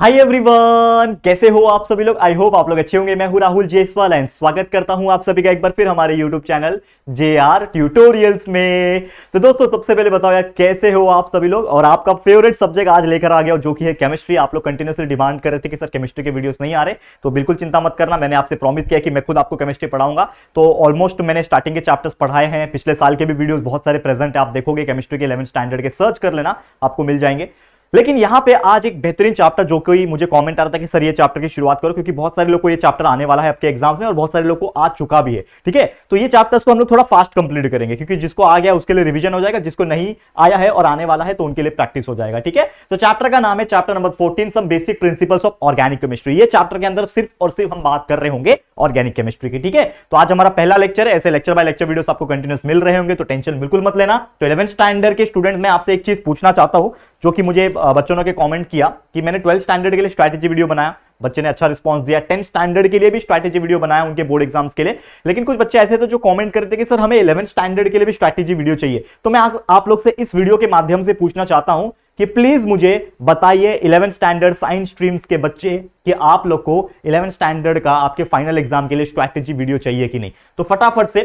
hi everyone कैसे हो आप सभी लोग आई होप आप लोग अच्छे होंगे मैं हूं राहुल जेसवाल एंड स्वागत करता हूं आप सभी का एक बार फिर हमारे YouTube channel J R tutorials में तो दोस्तों सबसे पहले बताओ यार कैसे हो आप सभी लोग और आपका फेवरेट सब्जेक्ट आज लेकर आ गया जो कि है केमिस्ट्री आप लोग कंटिन्यूसली डिमांड कर रहे थे कि सर केमिस्ट्री के वीडियोज नहीं आ रहे तो बिल्कुल चिंता मत करना मैंने आपसे प्रॉमिस किया कि मैं खुद आपको केमिस्ट्री पढ़ाऊंगा तो ऑलमोस्ट मैंने स्टार्टिंग के चैप्टर्स पढ़ाए हैं पिछले साल के भी वीडियोज बहुत सारे प्रेजेंट है आप देखोगे केमिस्ट्री के इलेवन स्टैंडर्ड के सर्च कर लेना आपको मिल जाएंगे लेकिन यहाँ पे आज एक बेहतरीन चैप्टर जो कोई मुझे कमेंट आ रहा था कि सर ये चैप्टर की शुरुआत करो क्योंकि बहुत सारे लोग को ये चैप्टर आने वाला है आपके एग्जाम में और बहुत सारे लोग को आ चुका भी है ठीक है तो ये चैप्टर्स को हम लोग थोड़ा फास्ट कंप्लीट करेंगे क्योंकि जिसको आ गया उसके लिए रिविजन हो जाएगा जिसको नहीं आया है और आने वाला है तो उनके लिए प्रैक्टिस हो जाएगा ठीक है तो चैप्टर का नाम है chapter number fourteen some basic principles of organic chemistry ये चैप्टर के अंदर सिर्फ और सिर्फ हम बात कर रहे होंगे ऑर्गेनिक केमिस्ट्री की ठीक है तो आज हमारा पहला लेक्चर है ऐसे लेक्चर बाय लेक्चर वीडियो आपको कंटिन्यूस मिल रहे होंगे तो टेंशन बिल्कुल मत लेना तो इलेवन स्टैंडर्ड के स्टूडेंट मैं आपसे एक चीज पूछना चाहता हूँ जो कि मुझे बच्चों ने कमेंट किया कि मैंने ट्वेल्थ स्टैंडर्ड के लिए स्ट्रैटेजी वीडियो बनाया बच्चे ने अच्छा रिस्पांस दिया टेंथ स्टैंडर्ड के लिए भी स्ट्रैटेजी वीडियो बनाया उनके बोर्ड एग्जाम्स के लिए लेकिन कुछ बच्चे ऐसे थे जो कमेंट करते कि सर हमें इलेवन स्टैंडर्ड के लिए भी स्ट्रैटेजी वीडियो चाहिए तो मैं आ, आप लोग से इस वीडियो के माध्यम से पूछना चाहता हूं कि प्लीज मुझे बताइए इलेवन स्टैंडर्ड साइंस स्ट्रीम्स के बच्चे कि आप लोग को इलेवन स्टैंडर्ड का आपके फाइनल एग्जाम के लिए स्ट्रैटेजी वीडियो चाहिए कि नहीं तो फटाफट से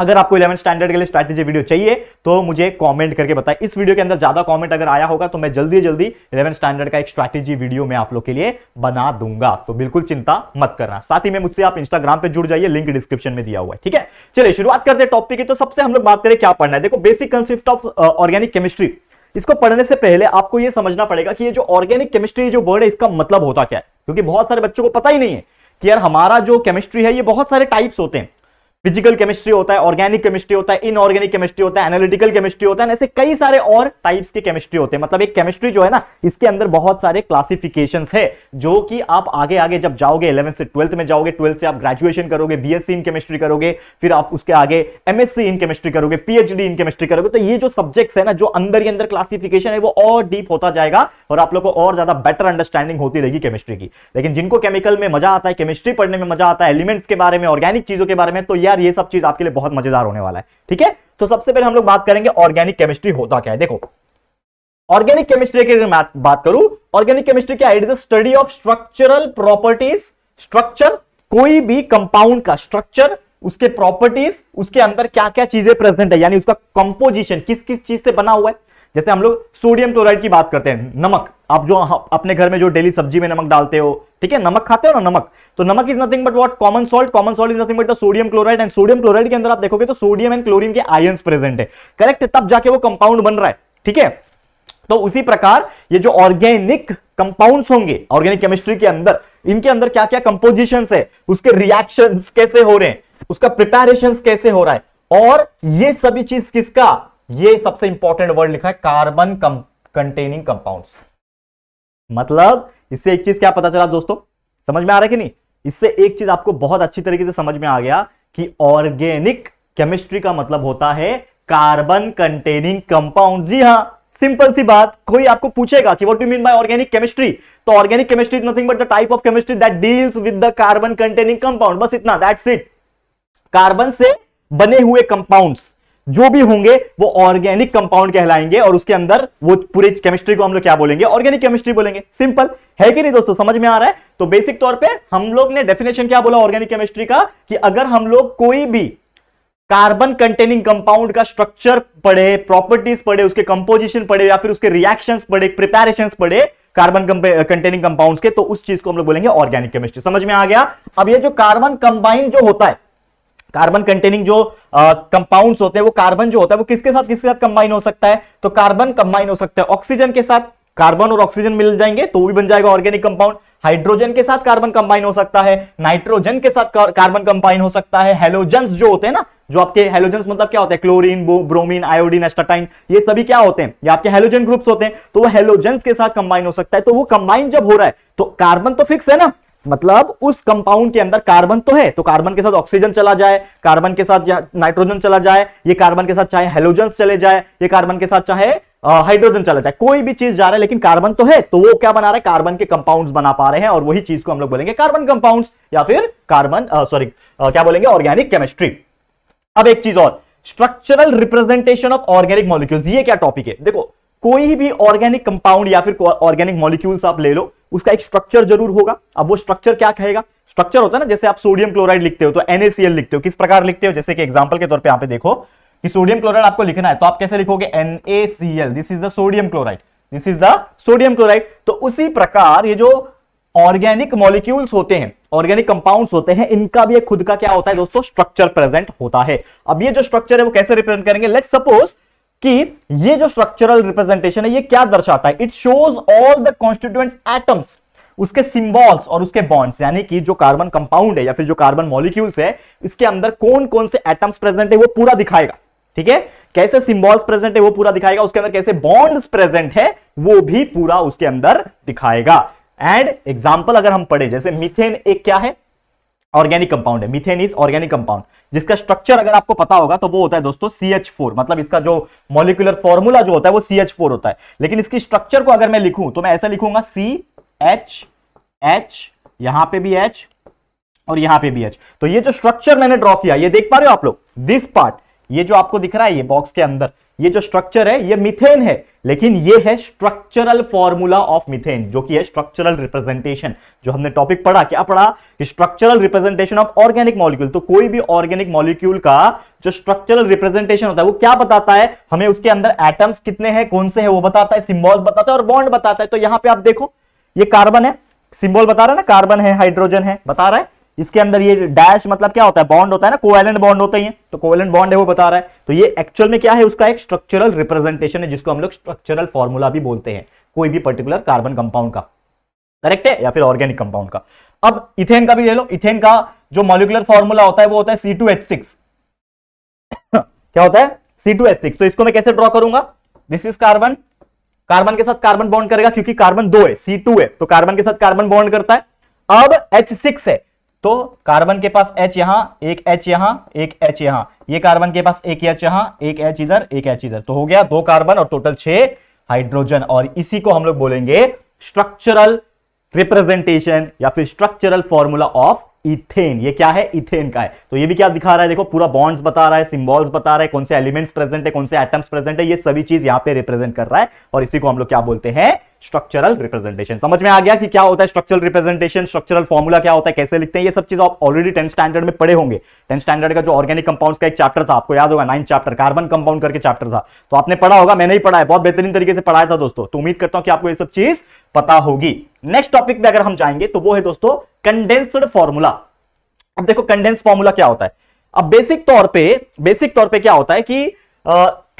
अगर आपको इलेवन स्टैंडर्ड के लिए स्ट्रैटेजी वीडियो चाहिए तो मुझे कमेंट करके बताएं इस वीडियो के अंदर ज्यादा कमेंट अगर आया होगा तो मैं जल्दी जल्दी इलेवन स्टैंडर्ड का एक स्ट्रैटेजी वीडियो मैं आप लोग के लिए बना दूंगा तो बिल्कुल चिंता मत करना साथ ही में मुझसे आप इंस्टाग्राम पे जुड़ जाइए लिंक डिस्क्रिप्शन में दिया हुआ है ठीक है चलिए शुरुआत करते हैं टॉपिक की तो सबसे हम लोग बात करें क्या पढ़ना है देखो basic concept of organic chemistry इसको पढ़ने से पहले आपको यह समझना पड़ेगा कि ये जो ऑर्गेनिक केमिस्ट्री जो वर्ड है इसका मतलब होता क्या है क्योंकि बहुत सारे बच्चों को पता ही नहीं है कि यार हमारा जो केमिस्ट्री है ये बहुत सारे टाइप्स होते हैं फिजिकल केमिस्ट्री होता है ऑर्गेनिक केमिस्ट्री होता है इनऑर्गेनिक केमिस्ट्री होता है एनालिटिकल केमिस्ट्री होता है ऐसे कई सारे और टाइप्स के केमिस्ट्री होते हैं मतलब एक केमिस्ट्री जो है ना इसके अंदर बहुत सारे क्लासिफिकेशन है जो कि आप आगे आगे जब जाओगे इलेवंथ से ट्वेल्थ में जाओगे ट्वेल्थ से आप ग्रेजुएशन करोगे सी इन केमिस्ट्री करोगे फिर आप उसके आगे एमएससी इन केमिस्ट्री करोगे पीएचडी इन केमिस्ट्री करोगे तो ये जो सब्जेक्ट्स है ना जो अंदर ही अंदर क्लासिफिकेशन है वो और डीप होता जाएगा और आप लोग को और ज्यादा बेटर अंडरस्टैंडिंग होती रहेगी केमिस्ट्री की लेकिन जिनको केमिकल में मजा आता है केमिस्ट्री पढ़ने में मजा आता है एलिमेंट्स के बारे में ऑर्गेनिक चीजों के बारे में तो यह यार ये सब चीज आपके लिए बहुत मजेदार होने वाला है ठीक है तो सबसे पहले हम लोग बात करेंगे ऑर्गेनिक केमिस्ट्री होता क्या है देखो ऑर्गेनिक केमिस्ट्री की मैं बात करूं ऑर्गेनिक केमिस्ट्री क्या it is study of structural properties structure कोई भी कंपाउंड का स्ट्रक्चर उसके प्रॉपर्टीज उसके अंदर क्या क्या चीजें प्रेजेंट है यानी उसका कंपोजिशन किस किस चीज से बना हुआ है जैसे हम लोग सोडियम क्लोराइड की बात करते हैं नमक आप जो अपने घर में जो डेली सब्जी में नमक डालते हो ठीक है नमक खाते हो ना नमक तो नमक is nothing but what common salt common salt is nothing but the sodium chloride and sodium chloride के अंदर आप देखोगे तो सोडियम एंड क्लोरिन के आयन प्रेजेंट है करेक्ट तब जाके वो कंपाउंड बन रहा है ठीक है तो उसी प्रकार ये जो ऑर्गेनिक कंपाउंड्स होंगे ऑर्गेनिक केमिस्ट्री के अंदर इनके अंदर क्या क्या कंपोजिशन है उसके रिएक्शन कैसे हो रहे हैं उसका प्रिपेरेशन कैसे हो रहा है और ये सभी चीज किसका ये सबसे इंपॉर्टेंट वर्ड लिखा है कार्बन कंटेनिंग कंपाउंड्स मतलब इससे एक चीज क्या पता चला दोस्तों समझ में आ रहा है कि नहीं इससे एक चीज आपको बहुत अच्छी तरीके से समझ में आ गया कि ऑर्गेनिक केमिस्ट्री का मतलब होता है कार्बन कंटेनिंग कंपाउंड जी हाँ सिंपल सी बात कोई आपको पूछेगा कि what you mean by organic chemistry तो organic chemistry is nothing but the type of chemistry that deals with the carbon containing compound बस इतना दैट्स इट कार्बन से बने हुए कंपाउंड्स जो भी होंगे वो ऑर्गेनिक कंपाउंड कहलाएंगे और उसके अंदर वो पूरे केमिस्ट्री को हम लोग क्या बोलेंगे ऑर्गेनिक केमिस्ट्री बोलेंगे सिंपल है कि नहीं दोस्तों समझ में आ रहा है तो बेसिक तौर पे हम लोग ने डेफिनेशन क्या बोला ऑर्गेनिक केमिस्ट्री का कि अगर हम लोग कोई भी कार्बन कंटेनिंग कंपाउंड का स्ट्रक्चर पढ़े प्रॉपर्टीज पढ़े उसके कंपोजिशन पढ़े या फिर उसके रिएक्शन पढ़े प्रिपेरेशन पढ़े कार्बन कंटेनिंग कंपाउंड्स के तो उस चीज को हम लोग बोलेंगे ऑर्गेनिक केमिस्ट्री समझ में आ गया अब ये जो कार्बन कंबाइन जो होता है कार्बन कंटेनिंग जो कंपाउंड्स होते हैं वो कार्बन जो होता है वो किसके साथ किसके साथ कंबाइन हो सकता है तो कार्बन कंबाइन हो सकता है ऑक्सीजन के साथ कार्बन और ऑक्सीजन मिल जाएंगे तो भी बन जाएगा ऑर्गेनिक कंपाउंड हाइड्रोजन के साथ कार्बन कंबाइन हो सकता है नाइट्रोजन के साथ कार्बन कंबाइन हो सकता है हेलोजन जो होते हैं ना जो आपके हेलोजन मतलब क्या होते हैं क्लोरीन ब्रोमीन आयोडीन एस्टाटाइन ये सभी क्या होते हैं ये आपके हेलोजन ग्रुप्स होते हैं तो वो हेलोजन के साथ कंबाइन हो सकता है तो वो कंबाइन जब हो रहा है तो कार्बन तो फिक्स है ना मतलब उस कंपाउंड के अंदर कार्बन तो है तो कार्बन के साथ ऑक्सीजन चला जाए कार्बन के साथ नाइट्रोजन चला जाए ये कार्बन के साथ चाहे हेलोजन चले जाए ये कार्बन के साथ चाहे हाइड्रोजन चला जाए कोई भी चीज जा रहा है लेकिन कार्बन तो है तो वो क्या बना रहा है कार्बन के कंपाउंड्स बना पा रहे हैं और वही चीज को हम लोग बोलेंगे कार्बन कंपाउंड या फिर कार्बन सॉरी क्या बोलेंगे ऑर्गेनिक केमिस्ट्री अब एक चीज और structural representation of organic molecules ये क्या टॉपिक है देखो कोई भी ऑर्गेनिक कंपाउंड या फिर ऑर्गेनिक मॉलिक्यूल्स आप ले लो उसका एक स्ट्रक्चर जरूर होगा अब वो स्ट्रक्चर क्या कहेगा स्ट्रक्चर होता है ना जैसे आप सोडियम क्लोराइड लिखते हो तो एनएसीएल लिखते हो किस प्रकार लिखते हो जैसे कि एग्जाम्पल के तौर पर यहाँ पे देखो कि सोडियम क्लोराइड आपको लिखना है तो आप कैसे लिखोगे L this is the sodium chloride this is the sodium chloride तो उसी प्रकार ये जो ऑर्गेनिक मॉलिक्यूल्स होते हैं ऑर्गेनिक कंपाउंड्स होते हैं इनका भी एक खुद का क्या होता है दोस्तों स्ट्रक्चर प्रेजेंट होता है अब ये जो स्ट्रक्चर है वो कैसे रिप्रेजेंट करेंगे लेट्स सपोज कि ये जो स्ट्रक्चरल रिप्रेजेंटेशन है ये क्या दर्शाता है it shows all the constituents atoms उसके सिंबल्स और उसके बॉन्ड्स यानी कि जो कार्बन कंपाउंड है या फिर जो कार्बन मॉलिक्यूल्स है इसके अंदर कौन कौन से एटम्स प्रेजेंट है वो पूरा दिखाएगा ठीक है कैसे सिंबल्स प्रेजेंट है वो पूरा दिखाएगा उसके अंदर कैसे बॉन्ड्स प्रेजेंट है वो भी पूरा उसके अंदर दिखाएगा एंड एग्जाम्पल अगर हम पढ़े जैसे मिथेन एक क्या है ऑर्गेनिक कंपाउंड है मिथेन इज ऑर्गेनिक कंपाउंड जिसका स्ट्रक्चर अगर आपको पता होगा तो वो होता है दोस्तों सी एच फोर मतलब इसका जो मोलिकुलर फॉर्मूला जो होता है वो सी एच फोर होता है लेकिन इसकी स्ट्रक्चर को अगर मैं लिखूं तो मैं ऐसा लिखूंगा सी एच एच यहां पे भी एच और यहां पे भी एच तो ये जो स्ट्रक्चर मैंने ड्रॉ किया ये देख पा रहे हो आप लोग दिस पार्ट ये जो आपको दिख रहा है ये बॉक्स के अंदर ये जो स्ट्रक्चर है ये मिथेन है लेकिन ये है स्ट्रक्चरल फॉर्मूला ऑफ मिथेन जो कि है स्ट्रक्चरल रिप्रेजेंटेशन जो हमने टॉपिक पढ़ा क्या पढ़ा कि structural representation of organic molecule तो कोई भी ऑर्गेनिक मॉलिक्यूल का जो स्ट्रक्चरल रिप्रेजेंटेशन होता है वो क्या बताता है हमें उसके अंदर एटम्स कितने हैं कौन से है वो बताता है सिम्बॉल बताता है और बॉन्ड बताता है तो यहां पर आप देखो ये कार्बन है सिंबल बता रहा है ना कार्बन है हाइड्रोजन है बता रहा है इसके अंदर ये डैश मतलब क्या होता है बॉन्ड होता है ना कोवेलेंट बॉन्ड होते हैं तो कोवेलेंट बॉन्ड है वो बता रहा है तो ये एक्चुअल में क्या है उसका एक स्ट्रक्चरल रिप्रेजेंटेशन है जिसको हम लोग स्ट्रक्चरल फॉर्मूला भी बोलते हैं कोई भी पर्टिकुलर कार्बन कंपाउंड का करेक्ट है या फिर ऑर्गेनिक कंपाउंड का अब इथेन का भी ले लो इथेन का जो मॉलिकुलर फॉर्मूला होता है वो होता है सी क्या होता है सी तो इसको मैं कैसे ड्रॉ करूंगा दिस इज कार्बन कार्बन के साथ कार्बन बॉन्ड करेगा क्योंकि कार्बन दो है सी है तो कार्बन के साथ कार्बन बॉन्ड करता है अब H6 है तो कार्बन के पास एच यहां एक एच यहां एक एच यहां ये कार्बन के पास एक एच यहां एक एच इधर एक एच इधर तो हो गया दो कार्बन और टोटल छह हाइड्रोजन और इसी को हम लोग बोलेंगे स्ट्रक्चरल रिप्रेजेंटेशन या फिर स्ट्रक्चरल फॉर्मूला ऑफ इथेन ये क्या है इथेन का है तो ये भी क्या दिखा रहा है देखो पूरा बॉन्ड्स बता रहा है सिंबल्स बता रहा है कौन से एलिमेंट्स प्रेजेंट है कौन से एटम्स प्रेजेंट है ये सभी चीज यहां पे रिप्रेजेंट कर रहा है और इसी को हम लोग क्या बोलते हैं स्ट्रक्चरल रिप्रेजेंटेशन समझ में आ गया कि क्या होता है स्ट्रक्चरल रिप्रेजेंटेशन स्ट्रक्चरल फॉर्मूला क्या होता है कैसे लिखते हैं ये सब चीज आप ऑलरेडी टेंथ स्टैंडर्ड में पढ़े होंगे टेंथ स्टैंडर्ड का जो ऑर्गेनिक कंपाउंड्स का एक चैप्टर था आपको याद होगा नाइन चैप्टर कार्बन कंपाउंड करके चैप्टर था तो आपने पढ़ा होगा मैंने ही पढ़ा है बहुत बेहतरीन तरीके से पढ़ाया था दोस्तों तो उम्मीद करता हूं कि आपको यह सब चीज पता होगी नेक्स्ट टॉपिक पे अगर हम जाएंगे तो वो है दोस्तों कंडेंसड फॉर्मूला अब देखो कंडेंस फॉर्मूला क्या होता है अब बेसिक तौर पर बेसिक तौर पर क्या होता है कि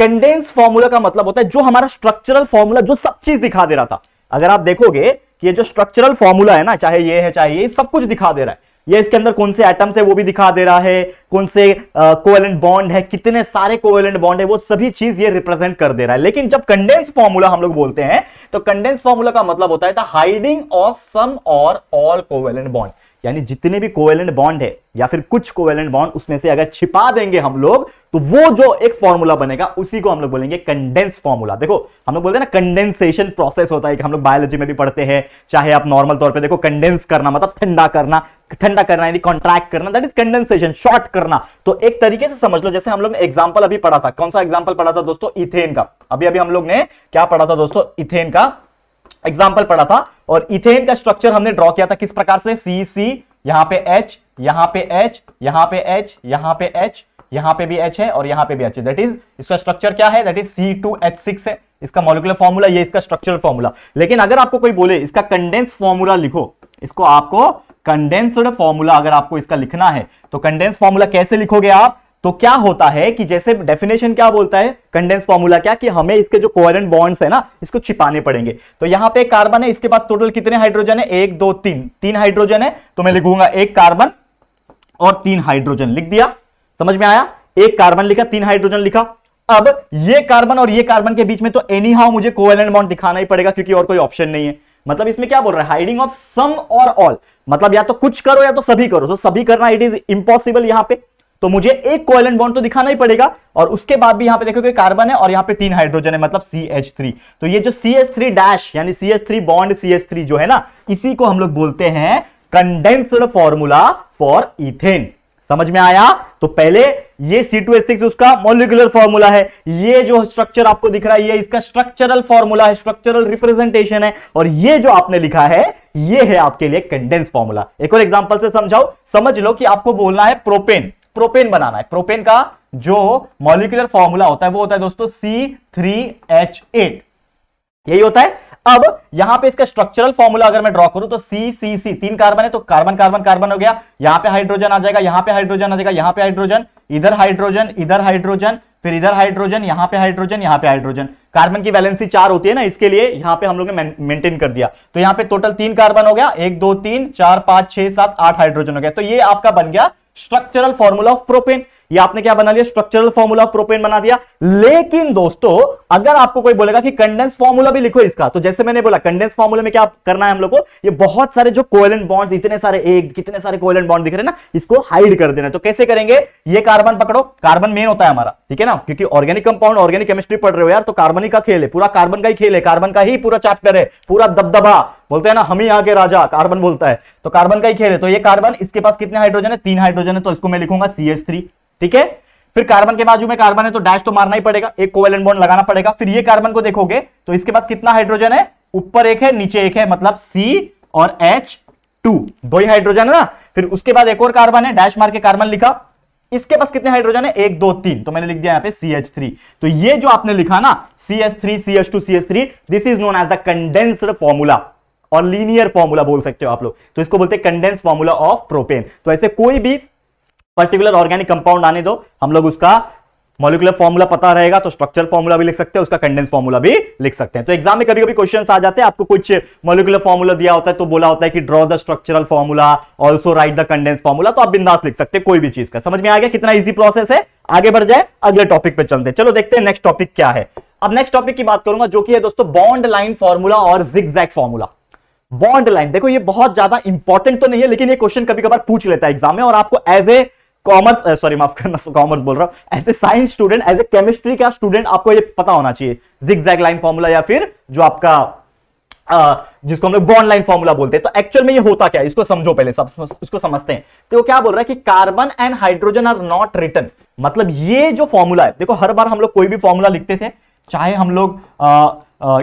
कंडेंस फॉर्मूला का मतलब होता है जो हमारा स्ट्रक्चरल फॉर्मूला जो सब चीज दिखा दे रहा था अगर आप देखोगे कि ये जो स्ट्रक्चरल फॉर्मूला है ना चाहे ये है चाहे ये सब कुछ दिखा दे रहा है ये इसके अंदर कौन से एटम्स है वो भी दिखा दे रहा है कौन से कोवेलेंट uh, बॉन्ड है कितने सारे कोवेलेंट बॉन्ड है वो सभी चीज ये रिप्रेजेंट कर दे रहा है लेकिन जब कंडेंस फॉर्मूला हम लोग बोलते हैं तो कंडेंस फॉर्मूला का मतलब होता है द हाइडिंग ऑफ सम और ऑल कोवेलेंट बॉन्ड यानी जितने भी कोवेलेंट बॉन्ड है या फिर कुछ कोवेलेंट बॉन्ड उसमें से अगर छिपा देंगे हम लोग तो वो जो एक फॉर्मूला बनेगा उसी को हम लोग बोलेंगे कंडेंस फॉर्मूला देखो हम लोग बोलते हैं ना कंडेंसेशन प्रोसेस होता है कि हम लोग बायोलॉजी में भी पढ़ते हैं चाहे आप नॉर्मल तौर पे देखो कंडेंस करना मतलब ठंडा करना ठंडा करना यानी कॉन्ट्रैक्ट करना दैट इज कंडेंसेशन शॉर्ट करना तो एक तरीके से समझ लो जैसे हम लोग ने एग्जाम्पल अभी पढ़ा था कौन सा एग्जाम्पल पढ़ा था दोस्तों इथेन का अभी अभी हम लोग ने क्या पढ़ा था दोस्तों इथेन का एग्जाम्पल पढ़ा था और इथेन का स्ट्रक्चर हमने ड्रॉ किया था किस प्रकार से सी सी यहां पे एच यहां पे एच यहां पे एच यहां पे एच यहां पे भी एच है और यहां पे भी एच है दैट इज इसका स्ट्रक्चर क्या है that is C two H six है इसका मॉलिकुलर फॉर्मूला ये इसका स्ट्रक्चरल फॉर्मूला लेकिन अगर आपको कोई बोले इसका कंडेंस फॉर्मूला लिखो इसको आपको कंडेंस्ड फॉर्मूला अगर आपको इसका लिखना है तो कंडेंस फॉर्मूला कैसे लिखोगे आप तो क्या होता है कि जैसे डेफिनेशन क्या बोलता है कंडेंस फॉर्मूला क्या कि हमें इसके जो कोहेरेंट बॉन्ड्स है ना इसको छिपाने पड़ेंगे तो यहां पे कार्बन है इसके पास टोटल कितने हाइड्रोजन है एक दो तीन तीन हाइड्रोजन है तो मैं लिखूंगा एक कार्बन और तीन हाइड्रोजन लिख दिया समझ में आया एक कार्बन लिखा तीन हाइड्रोजन लिखा अब ये कार्बन और ये कार्बन के बीच में तो एनी हाउ मुझे कोवेलेंट बॉन्ड दिखाना ही पड़ेगा क्योंकि और कोई ऑप्शन नहीं है मतलब इसमें क्या बोल रहा है हाइडिंग ऑफ सम और ऑल मतलब या तो कुछ करो या तो सभी करो तो सभी करना इट इज इंपॉसिबल यहां पे तो मुझे एक कोवेलेंट बॉन्ड तो दिखाना ही पड़ेगा और उसके बाद भी यहां पे देखोगे कार्बन है और यहां पे तीन हाइड्रोजन है मतलब CH3 तो ये जो CH3 डैश यानी CH3 बॉन्ड CH3 जो है ना इसी को हम लोग बोलते हैं कंडेंस्ड फॉर्मूला फॉर इथेन समझ में आया तो पहले ये C2H6 उसका मोलिकुलर फॉर्मूला है ये जो स्ट्रक्चर आपको दिख रहा है ये इसका स्ट्रक्चरल फॉर्मूला है स्ट्रक्चरल रिप्रेजेंटेशन है और ये जो आपने लिखा है ये है आपके लिए कंडेंस फॉर्मूला एक और एग्जांपल से समझाओ समझ लो कि आपको बोलना है प्रोपेन प्रोपेन बनाना है प्रोपेन का जो मॉलिकुलर फॉर्मूला होता है वो होता है दोस्तों सी थ्री एच एट यही होता है अब यहां पे इसका स्ट्रक्चरल फॉर्मूला अगर मैं ड्रॉ करूं तो सी सी सी तीन कार्बन है तो कार्बन कार्बन कार्बन हो गया यहां पे हाइड्रोजन आ जाएगा यहां पे हाइड्रोजन आ जाएगा यहां पे हाइड्रोजन इधर हाइड्रोजन इधर हाइड्रोजन फिर इधर हाइड्रोजन यहां पे हाइड्रोजन यहां पे हाइड्रोजन कार्बन की वैलेंसी चार होती है ना इसके लिए यहां पे हम लोग ने मेंटेन कर दिया तो यहां पे टोटल तीन कार्बन हो गया एक दो तीन चार पांच छह सात आठ हाइड्रोजन हो गया तो ये आपका बन गया structural formula of propane ये आपने क्या बना लिया स्ट्रक्चरल फॉर्मूला ऑफ प्रोपेन बना दिया लेकिन दोस्तों अगर आपको कोई बोलेगा कि कंडेंस फॉर्मूला भी लिखो इसका तो जैसे मैंने बोला कंडेंस फॉर्मूला में क्या करना है हम लोग को ये बहुत सारे जो कोयलेंट बॉन्ड्स इतने सारे एक कितने सारे कोयलेंट बॉन्ड दिख रहे ना इसको हाइड कर देना तो कैसे करेंगे ये कार्बन पकड़ो कार्बन मेन होता है हमारा ठीक है ना क्योंकि ऑर्गेनिक कंपाउंड ऑर्गेनिक केमिस्ट्री पढ़ रहे हो यार तो कार्बन ही का खेल है पूरा कार्बन का ही खेल है कार्बन का ही पूरा चैप्टर है पूरा दबदबा बोलते हैं ना हम ही आगे राजा कार्बन बोलता है तो कार्बन का ही खेल है तो ये कार्बन इसके पास कितने हाइड्रोजन है तीन हाइड्रोजन है तो इसको मैं लिखूंगा सी एस थ्री ठीक है फिर कार्बन के बाजू में कार्बन है तो डैश तो मारना ही पड़ेगा एक कोवेलेंट बॉन्ड लगाना पड़ेगा फिर ये कार्बन को देखोगे तो इसके पास कितना हाइड्रोजन है ऊपर एक है नीचे एक है मतलब सी और एच टू दो ही हाइड्रोजन है ना फिर उसके बाद एक और कार्बन है डैश मार के कार्बन लिखा इसके पास कितने हाइड्रोजन है एक दो तीन तो मैंने लिख दिया यहां पे CH3 तो ये जो आपने लिखा ना CH3 CH2 CH3 this is known as the condensed formula और लीनियर फॉर्मूला बोल सकते हो आप लोग तो इसको बोलते हैं कंडेंस फॉर्मूला ऑफ प्रोपेन तो ऐसे कोई भी पर्टिकुलर ऑर्गेनिक कंपाउंड आने दो हम लोग उसका मॉलिकुलर फॉर्मूला पता रहेगा तो स्ट्रक्चर फॉर्मूला भी लिख सकते हैं उसका कंडेंस फॉर्मूला भी लिख सकते हैं तो एग्जाम में कभी कभी क्वेश्चन आ जाते हैं आपको कुछ मॉलिकुलर फॉर्मूला दिया होता है तो बोला होता है कि draw the structural formula also write the condense formula तो आप बिंदास लिख सकते हैं कोई भी चीज का समझ में आ गया कितना ईजी प्रोसेस है आगे बढ़ जाए अगले टॉपिक पर चलते हैं चलो देखते हैं नेक्स्ट टॉपिक क्या है अब नेक्स्ट टॉपिक की बात करूंगा जो कि है दोस्तों बॉन्ड लाइन फॉर्मूला और जिग फॉर्मूला बॉन्ड लाइन देखो ये बहुत ज्यादा इंपॉर्टेंट तो नहीं है लेकिन ये क्वेश्चन कभी कभार पूछ लेता है एग्जाम में और आपको as a commerce sorry uh, माफ करना कॉमर्स बोल रहा हूं as a science student as a chemistry का स्टूडेंट आपको ये पता होना चाहिए जिग जैग लाइन फॉर्मूला या फिर जो आपका आ, जिसको हम लोग बॉन्ड लाइन फॉर्मूला बोलते हैं तो एक्चुअल में ये होता क्या है इसको समझो पहले सब इसको समझते हैं तो वो क्या बोल रहा है कि carbon and hydrogen are not return मतलब ये जो फॉर्मूला है देखो हर बार हम लोग कोई भी फॉर्मूला लिखते थे चाहे हम लोग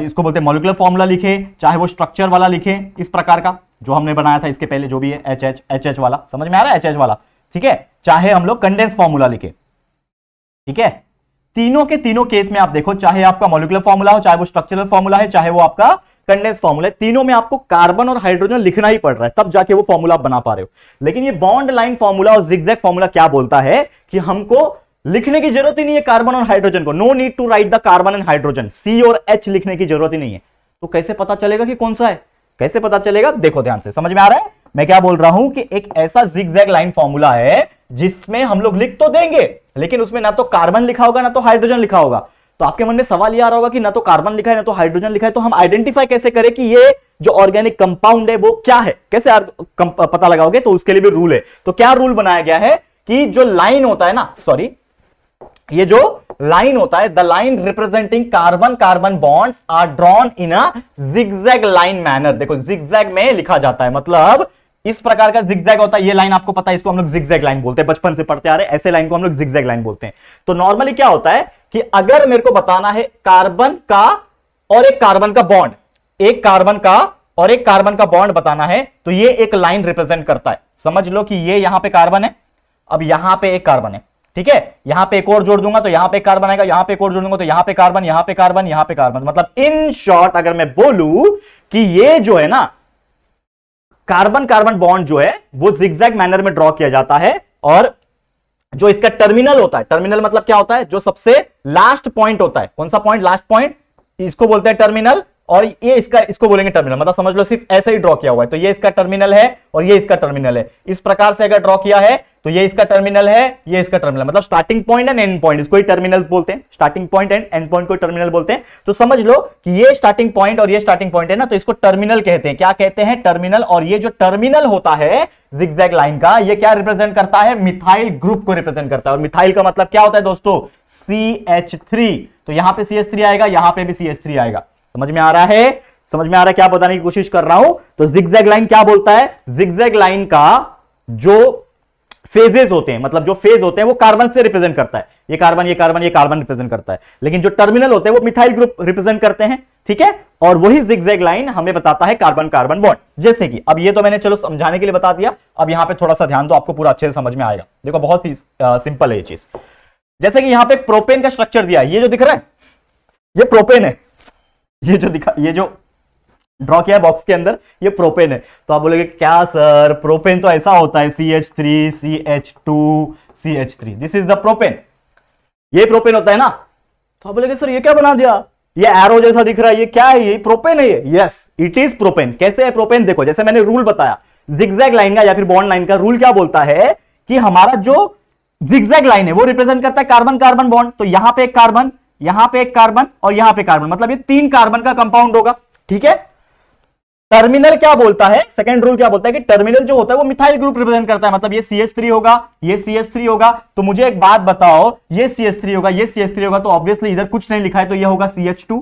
इसको बोलते हैं मोलिकुलर फॉर्मूला लिखे चाहे वो स्ट्रक्चर वाला लिखे इस प्रकार का जो हमने बनाया था इसके पहले जो भी है एच एच एच एच वाला समझ में आ रहा है एच एच वाला ठीक है चाहे हम लोग कंडेंस फॉर्मूला लिखे ठीक है तीनों के तीनों केस में आप देखो चाहे आपका मोलिकुलर फॉर्मूला हो चाहे वो स्ट्रक्चरल फॉर्मूला है चाहे वो आपका कंडेंस फॉर्मूला है तीनों में आपको कार्बन और हाइड्रोजन लिखना ही पड़ रहा है तब जाके वो फॉर्मूला आप बना पा रहे हो लेकिन ये बॉन्ड लाइन फॉर्मूला और जिग्जैक्ट फॉर्मूला क्या बोलता है कि हमको लिखने की जरूरत ही नहीं है कार्बन और हाइड्रोजन को no need to write the carbon and hydrogen C और एच लिखने की जरूरत ही नहीं है तो कैसे पता चलेगा कि कौन सा है कैसे पता चलेगा देखो ध्यान से समझ में आ रहा है मैं क्या बोल रहा हूं कि एक ऐसा जिग्जैग लाइन फॉर्मूला है जिसमें हम लोग लिख तो देंगे लेकिन उसमें ना तो कार्बन लिखा होगा ना तो हाइड्रोजन लिखा होगा तो आपके मन में सवाल यह आ रहा होगा कि ना तो कार्बन लिखा है ना तो हाइड्रोजन लिखा है तो हम आइडेंटिफाई कैसे करें कि ये जो ऑर्गेनिक कंपाउंड है वो क्या है कैसे पता लगाओगे तो उसके लिए भी रूल है तो क्या रूल बनाया गया है कि जो लाइन होता है ना सॉरी ये जो लाइन होता है the line representing carbon carbon bonds are drawn in अग लाइन मैनर देखो जिगजैग में लिखा जाता है मतलब इस प्रकार का जिगजैग होता है ये लाइन आपको पता है इसको हम लोग जिगजैग लाइन बोलते हैं बचपन से पढ़ते आ रहे ऐसे लाइन को हम लोग जिगजैग लाइन बोलते हैं तो नॉर्मली क्या होता है कि अगर मेरे को बताना है कार्बन का और एक कार्बन का बॉन्ड एक कार्बन का और एक कार्बन का बॉन्ड बताना है तो ये एक लाइन रिप्रेजेंट करता है समझ लो कि ये यहां पे कार्बन है अब यहां पे एक कार्बन है ठीक है यहां पे एक और जोड़ दूंगा तो यहां पे कार्बन आएगा यहां पे एक और जोड़ दूंगा तो यहां पे कार्बन यहां पे कार्बन यहां पे कार्बन मतलब इन शॉर्ट अगर मैं बोलूं कि ये जो है ना कार्बन कार्बन बॉन्ड जो है वो जिग्जैग मैनर में ड्रॉ किया जाता है और जो इसका टर्मिनल होता है टर्मिनल मतलब क्या होता है जो सबसे लास्ट पॉइंट होता है कौन सा पॉइंट लास्ट पॉइंट इसको बोलते हैं टर्मिनल और ये इसका इसको बोलेंगे टर्मिनल मतलब समझ लो सिर्फ ऐसे ही ड्रॉ किया हुआ है तो ये इसका टर्मिनल है और ये इसका टर्मिनल है इस प्रकार से अगर ड्रॉ किया है तो ये इसका टर्मिनल है ये इसका टर्मिनल मतलब starting point and end point इसको ही टर्मिनल बोलते हैं starting point and end point को टर्मिनल बोलते हैं तो समझ लो कि ये स्टार्टिंग पॉइंट और ये स्टार्टिंग पॉइंट है ना तो इसको टर्मिनल कहते हैं क्या कहते हैं टर्मिनल और ये जो टर्मिनल होता है जिग्जैग लाइन का ये क्या रिप्रेजेंट करता है मिथाइल ग्रुप को रिप्रेजेंट करता है और मिथाइल का मतलब क्या होता है दोस्तों सी तो यहां पर सी आएगा यहां पर भी सी आएगा समझ में आ रहा है समझ में आ रहा है क्या बताने की कोशिश कर रहा हूं तो जिग्जैग लाइन क्या बोलता है जिग्जैग लाइन का जो फेजेस होते हैं मतलब जो फेज होते हैं वो कार्बन से रिप्रेजेंट करता है ये कार्बन ये कार्बन ये कार्बन रिप्रेजेंट करता है लेकिन जो टर्मिनल होते हैं वो मिथाइल ग्रुप रिप्रेजेंट करते हैं ठीक है और वही जिग्जैग लाइन हमें बताता है कार्बन कार्बन बॉन्ड जैसे कि अब ये तो मैंने चलो समझाने के लिए बता दिया अब यहां पर थोड़ा सा ध्यान दो आपको पूरा अच्छे से समझ में आएगा देखो बहुत ही सिंपल है ये चीज जैसे कि यहां पे प्रोपेन का स्ट्रक्चर दिया ये जो दिख रहा है ये प्रोपेन है ये जो दिखा ये जो ड्रॉ किया बॉक्स के अंदर ये प्रोपेन है तो आप बोलोगे क्या सर प्रोपेन तो ऐसा होता है C H three C H two C H three this is the propane ये प्रोपेन होता है ना तो आप बोलोगे सर ये क्या बना दिया ये एरो जैसा दिख रहा है ये क्या है ये प्रोपेन है ये यस इट इज प्रोपेन कैसे है प्रोपेन देखो जैसे मैंने रूल बताया जिगजैग लाइन का या फिर बॉन्ड लाइन का रूल क्या बोलता है कि हमारा जो जिग्जैग लाइन है वो रिप्रेजेंट करता है कार्बन कार्बन बॉन्ड तो यहां पे एक कार्बन यहां पे एक कार्बन और यहां पे कार्बन मतलब ये तीन कार्बन का कंपाउंड होगा ठीक है टर्मिनल क्या बोलता है सेकेंड रूल क्या बोलता है कि टर्मिनल जो होता है वो मिथाइल ग्रुप रिप्रेजेंट करता है मतलब ये सी एस थ्री होगा ये सी एस थ्री होगा तो मुझे एक बात बताओ ये सी एस थ्री होगा ये सी एस थ्री होगा तो ऑब्वियसली इधर कुछ नहीं लिखा है तो ये होगा सी एच टू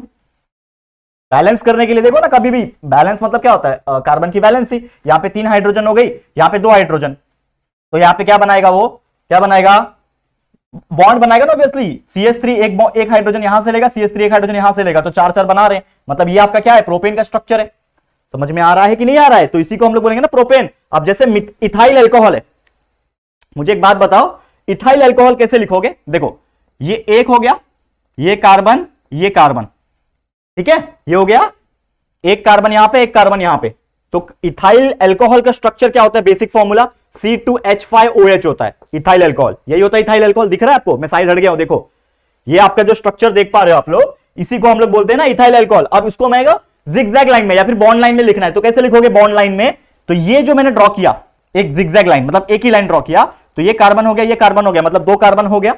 बैलेंस करने के लिए देखो ना कभी भी बैलेंस मतलब क्या होता है कार्बन की बैलेंस ही यहां पे तीन हाइड्रोजन हो गई यहां पे दो हाइड्रोजन तो यहां पे क्या बनाएगा वो क्या बनाएगा बॉन्ड बनाएगा ना ऑब्वियसली सी एस थ्री एक एक हाइड्रोजन यहां से लेगा सी एस थ्री एक हाइड्रोजन यहां से लेगा तो चार चार बना रहे हैं मतलब ये आपका क्या है प्रोपेन का स्ट्रक्चर है समझ में आ रहा है कि नहीं आ रहा है तो इसी को हम लोग बोलेंगे ना प्रोपेन अब जैसे इथाइल एल्कोहल है मुझे एक बात बताओ इथाइल एल्कोहल कैसे लिखोगे देखो ये एक हो गया ये कार्बन ये कार्बन ठीक है ये हो गया एक कार्बन यहां पे एक कार्बन यहां पे तो इथाइल एल्कोहल का स्ट्रक्चर क्या होता है basic formula C two H five O H होता है इथाइल एल्कोहल यही होता है इथाइल एल्कोहल दिख रहा है आपको मैं साइड हट गया हूं देखो ये आपका जो स्ट्रक्चर देख पा रहे हो आप लोग इसी को हम लोग बोलते हैं ना इथाइल एल्कोहल अब इसको मैं जिग्जैग लाइन में या फिर बॉन्ड लाइन में लिखना है तो कैसे लिखोगे बॉन्ड लाइन में तो ये जो मैंने ड्रॉ किया एक जिग्जैग लाइन मतलब एक ही लाइन ड्रॉ किया तो ये कार्बन हो गया ये कार्बन हो गया मतलब दो कार्बन हो गया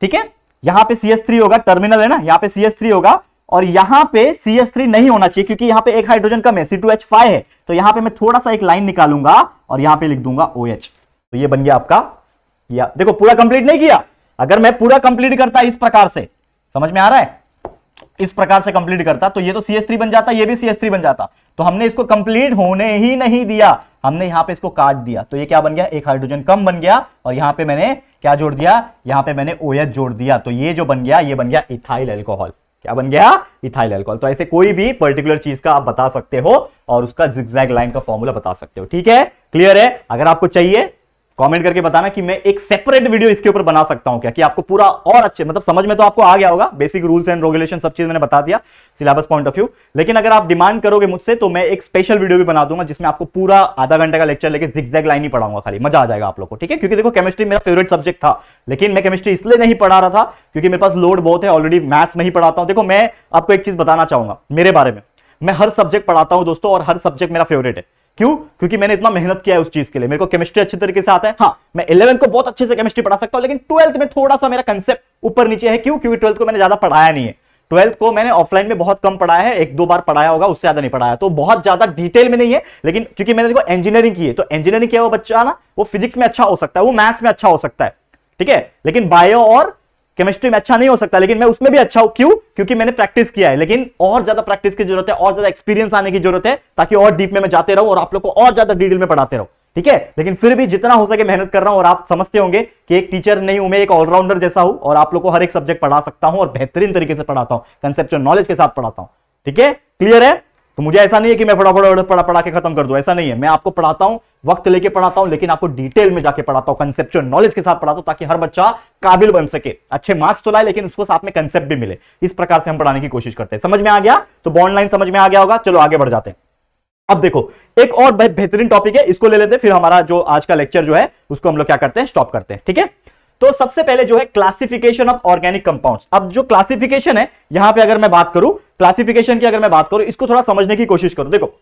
ठीक है यहां पे सी होगा टर्मिनल है ना यहाँ पे सी होगा और यहां पे CH3 नहीं होना चाहिए क्योंकि यहां पे एक हाइड्रोजन कम है C2H5 है तो यहां पे मैं थोड़ा सा एक लाइन निकालूंगा और यहां पे लिख दूंगा OH तो ये बन गया आपका या देखो पूरा कंप्लीट नहीं किया अगर मैं पूरा कंप्लीट करता इस प्रकार से समझ में आ रहा है इस प्रकार से कंप्लीट करता तो ये तो CH3 बन जाता ये भी CH3 बन जाता तो हमने इसको कंप्लीट होने ही नहीं दिया हमने यहां पे इसको काट दिया तो ये क्या बन गया एक हाइड्रोजन कम बन गया और यहां पे मैंने क्या जोड़ दिया यहां पे मैंने OH जोड़ दिया तो ये जो बन गया ये बन गया इथाइल एल्कोहल क्या बन गया इथाइल अल्कोहल तो ऐसे कोई भी पर्टिकुलर चीज का आप बता सकते हो और उसका जिक्जैग लाइन का फॉर्मूला बता सकते हो ठीक है क्लियर है अगर आपको चाहिए कमेंट करके बताना कि मैं एक सेपरेट वीडियो इसके ऊपर बना सकता हूं क्या कि आपको पूरा और अच्छे मतलब समझ में तो आपको आ गया होगा बेसिक रूल्स एंड रेगुलेशन सब चीज मैंने बता दिया सिलेबस पॉइंट ऑफ व्यू लेकिन अगर आप डिमांड करोगे मुझसे तो मैं एक स्पेशल वीडियो भी बना दूंगा जिसमें आपको पूरा आधा घंटे का लेक्चर लेकर जिक्जैग लाइन ही पढ़ाऊंगा खाली मजा आ जाएगा आप लोग को ठीक है क्योंकि देखो केमिस्ट्री मेरा फेवरेट सब्जेक्ट था लेकिन मैं केमिस्ट्री इसलिए नहीं पढ़ा रहा था क्योंकि मेरे पास लोड बहुत है ऑलरेडी मैथ्स में ही पढ़ाता हूँ देखो मैं आपको एक चीज बताना चाहूंगा मेरे बारे में मैं हर सब्जेक्ट पढ़ाता हूँ दोस्तों और हर सब्जेक्ट मेरा फेवरेट है क्यों क्योंकि मैंने इतना मेहनत किया है उस चीज के लिए मेरे को केमिस्ट्री अच्छे तरीके से आता है हाँ मैं इलेवन को बहुत अच्छे से केमिस्ट्री पढ़ा सकता हूं लेकिन ट्वेल्थ में थोड़ा सा मेरा कंसेप्ट ऊपर नीचे है क्यों क्योंकि ट्वेल्थ को मैंने ज्यादा पढ़ाया नहीं है ट्वेल्थ को मैंने ऑफलाइन में बहुत कम पढ़ाया है एक दो बार पढ़ाया होगा उससे ज्यादा नहीं पढ़ाया तो बहुत ज्यादा डिटेल में नहीं है लेकिन क्योंकि मैंने देखो इंजीनियरिंग की है तो इंजीनियरिंग किया हुआ बच्चा ना वो फिजिक्स में अच्छा हो सकता है वो मैथ्स में अच्छा हो सकता है ठीक है लेकिन बायो और केमिस्ट्री में अच्छा नहीं हो सकता लेकिन मैं उसमें भी अच्छा हूं क्यों क्योंकि मैंने प्रैक्टिस किया है लेकिन और ज्यादा प्रैक्टिस की जरूरत है और ज्यादा एक्सपीरियंस आने की जरूरत है ताकि और डीप में मैं जाते रहूं और आप लोग को और ज्यादा डिटेल में पढ़ाते रहो ठीक है लेकिन फिर भी जितना हो सके मेहनत कर रहा हूं और आप समझते होंगे कि एक टीचर नहीं हूं मैं एक ऑलराउंडर जैसा हूं और आप लोग को हर एक सब्जेक्ट पढ़ा सकता हूं और बेहतरीन तरीके से पढ़ाता हूं कंसेप्चुअल नॉलेज के साथ पढ़ाता हूं ठीक है क्लियर है तो मुझे ऐसा नहीं है कि मैं फटाफट पढ़ा पढ़ा के खत्म कर दूं ऐसा नहीं है मैं आपको पढ़ाता हूं वक्त लेके पढ़ाता हूं लेकिन आपको डिटेल में जाके पढ़ाता हूं कंसेप्ट नॉलेज के साथ पढ़ाता हूं ताकि हर बच्चा काबिल बन सके अच्छे मार्क्स तो लाए लेकिन उसको साथ में कंसेप्ट भी मिले इस प्रकार से हम पढ़ाने की कोशिश करते हैं समझ में आ गया तो बॉन्ड लाइन समझ में आ गया होगा चलो आगे बढ़ जाते हैं अब देखो एक और बेहतरीन टॉपिक है इसको ले लेते हैं फिर हमारा जो आज का लेक्चर जो है उसको हम लोग क्या करते हैं स्टॉप करते हैं ठीक है तो सबसे पहले जो है क्लासिफिकेशन ऑफ ऑर्गेनिक कंपाउंड्स अब जो क्लासिफिकेशन है यहां पे अगर मैं बात करूं क्लासिफिकेशन की अगर मैं बात करूं इसको थोड़ा समझने की कोशिश करूं देखो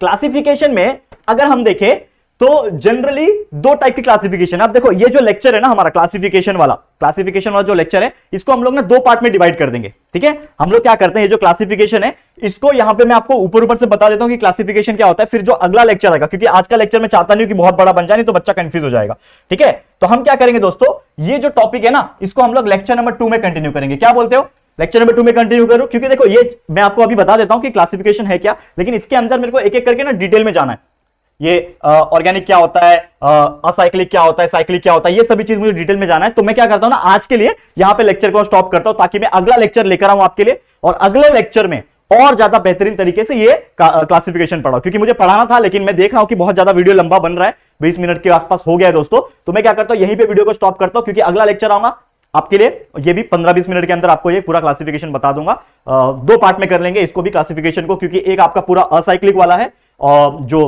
क्लासिफिकेशन में अगर हम देखें तो जनरली दो टाइप की क्लासिफिकेशन आप देखो ये जो लेक्चर है ना हमारा क्लासिफिकेशन वाला क्लासिफिकेशन वाला जो लेक्चर है इसको हम लोग ना दो पार्ट में डिवाइड कर देंगे ठीक है हम लोग क्या करते हैं ये जो क्लासिफिकेशन है इसको यहां पे मैं आपको ऊपर ऊपर से बता देता हूं कि क्लासिफिकेशन क्या होता है फिर जो अगला लेक्चर आएगा क्योंकि आज का लेक्चर में चाहता नहीं कि बहुत बड़ा बन जाए तो बच्चा कंफ्यूज हो जाएगा ठीक है तो हम क्या करेंगे दोस्तों ये जो टॉपिक है ना इसको हम लोग लेक्चर नंबर टू में कंटिन्यू करेंगे क्या बोलते हो लेक्चर नंबर टू में कंटिन्यू करो क्योंकि देखो ये मैं आपको अभी बता देता हूँ कि क्लासिफिकेशन है क्या लेकिन इसके अंदर मेरे को एक एक करके ना डिटेल में जाना है ये ऑर्गेनिक क्या होता है असाइक्लिक क्या होता है साइक्लिक क्या होता है ये सभी चीज मुझे डिटेल में जाना है तो मैं क्या करता हूँ ना आज के लिए यहाँ पे लेक्चर को स्टॉप करता हूँ ताकि मैं अगला लेक्चर लेकर आऊं आपके लिए और अगले लेक्चर में और ज्यादा बेहतरीन तरीके से ये क्लासिफिकेशन पढ़ाओ क्योंकि मुझे पढ़ाना था लेकिन मैं देख रहा हूँ कि बहुत ज्यादा वीडियो लंबा बन रहा है बीस मिनट के आसपास हो गया है दोस्तों तो मैं क्या करता हूँ यहीं पे वीडियो को स्टॉप करता हूँ क्योंकि अगला लेक्चर आऊंगा आपके लिए ये भी 15-20 मिनट के अंदर आपको ये पूरा क्लासिफिकेशन बता दूंगा दो पार्ट में कर लेंगे इसको भी क्लासिफिकेशन को क्योंकि एक आपका पूरा असाइक्लिक वाला है और जो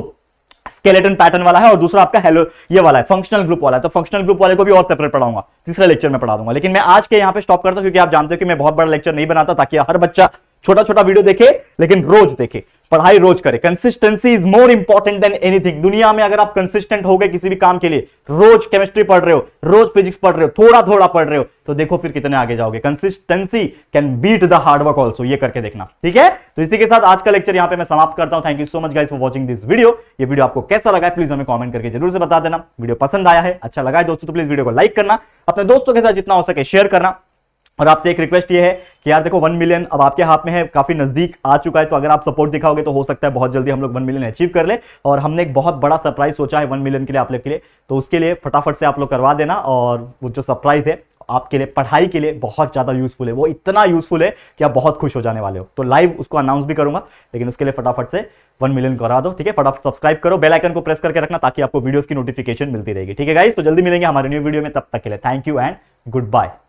स्केलेटन पैटर्न वाला है और दूसरा आपका हेलो ये वाला है फंक्शनल ग्रुप वाला है तो फंक्शनल ग्रुप वाले को भी और सेपरेट पढ़ाऊंगा तीसरे लेक्चर में पढ़ा दूंगा लेकिन मैं आज के यहाँ पे स्टॉप करता हूँ क्योंकि आप जानते हो कि मैं बहुत बड़ा लेक्चर नहीं बनाता ताकि हर बच्चा छोटा छोटा वीडियो देखे लेकिन रोज देखे पढ़ाई रोज करें consistency is more important than anything दुनिया में अगर आप कंसिस्टेंट हो गए किसी भी काम के लिए रोज केमिस्ट्री पढ़ रहे हो रोज फिजिक्स पढ़ रहे हो थोड़ा थोड़ा पढ़ रहे हो तो देखो फिर कितने आगे जाओगे consistency can beat the hard work also ये करके देखना ठीक है तो इसी के साथ आज का लेक्चर यहां पर मैं समाप्त करता हूं thank you so much guys for watching this video ये वीडियो आपको कैसा लगा है प्लीज हमें कॉमेंट करके जरूर से बता देना वीडियो पसंद आया है अच्छा लगा है दोस्तों तो प्लीज वीडियो को लाइक करना अपने दोस्तों के साथ जितना हो सके शेयर करना और आपसे एक रिक्वेस्ट ये है कि यार देखो वन मिलियन अब आपके हाथ में है काफी नजदीक आ चुका है तो अगर आप सपोर्ट दिखाओगे तो हो सकता है बहुत जल्दी हम लोग वन मिलियन अचीव कर ले और हमने एक बहुत बड़ा सरप्राइज सोचा है वन मिलियन के लिए आप लोग के लिए तो उसके लिए फटाफट से आप लोग करवा देना और वो जो सरप्राइज है आपके लिए पढ़ाई के लिए बहुत ज़्यादा यूजफुल है वो इतना यूजफुल है कि आप बहुत खुश हो जाने वाले हो तो लाइव उसको अनाउंस भी करूंगा लेकिन उसके लिए फटाफट से वन मिलियन करा दो ठीक है फटाफट सब्सक्राइब करो बेल आइकन को प्रेस करके रखना ताकि आपको वीडियोस की नोटिफिकेशन मिलती रहेगी ठीक है गाइस तो जल्दी मिलेंगे हमारे न्यू वीडियो में तब तक के लिए thank you and good bye